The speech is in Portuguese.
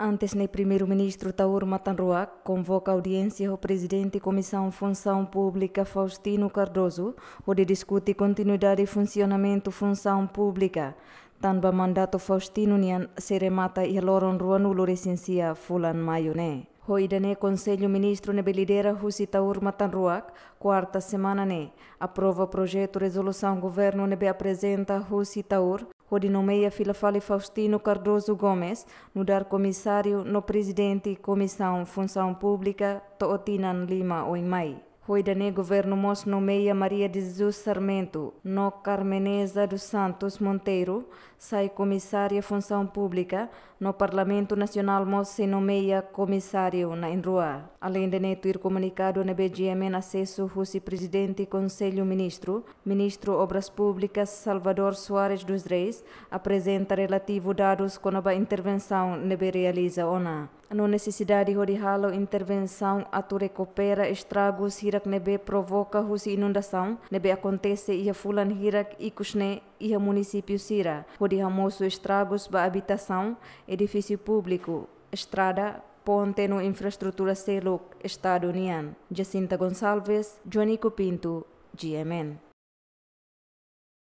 Antes, o primeiro-ministro Taur Matanrua convoca audiência ao presidente da Comissão Função Pública Faustino Cardoso, onde discute continuidade e funcionamento função pública. Tanba mandato Faustino nian seremata e loron ruanulo recensia fulan maio, né? Hoidane Conselho Ministro Nebelidera Husita Urmatan Ruak, quarta semana ne, aprova projeto resolução governo nebe apresenta Husita Ur, onde nomeia Filafale Faustino Cardoso Gomes, no dar comissário no presidente comissão função pública Tootinan Lima Oimai. Cuida-ne governo mos nomeia Maria de Jesus Sarmento, no Carmeneza dos Santos Monteiro, sai comissária função pública, no Parlamento Nacional mos se nomeia comissário na Enrua. Além de neto ir comunicado na BGM na acesso vice Presidente e Conselho Ministro, Ministro Obras Públicas Salvador Soares dos Reis, apresenta relativo dados com a intervenção nebe realiza ou não. Não necessidade de ralo intervenção a tu recupera estragos hirak nebe provoca hus inundação nebe acontece ia fulan hirak e kushne ia município sira hodi hamoso estragos ba habitação edifício público estrada ponte no infraestrutura selo estado unian Jacinta Gonçalves Johnny Pinto GMN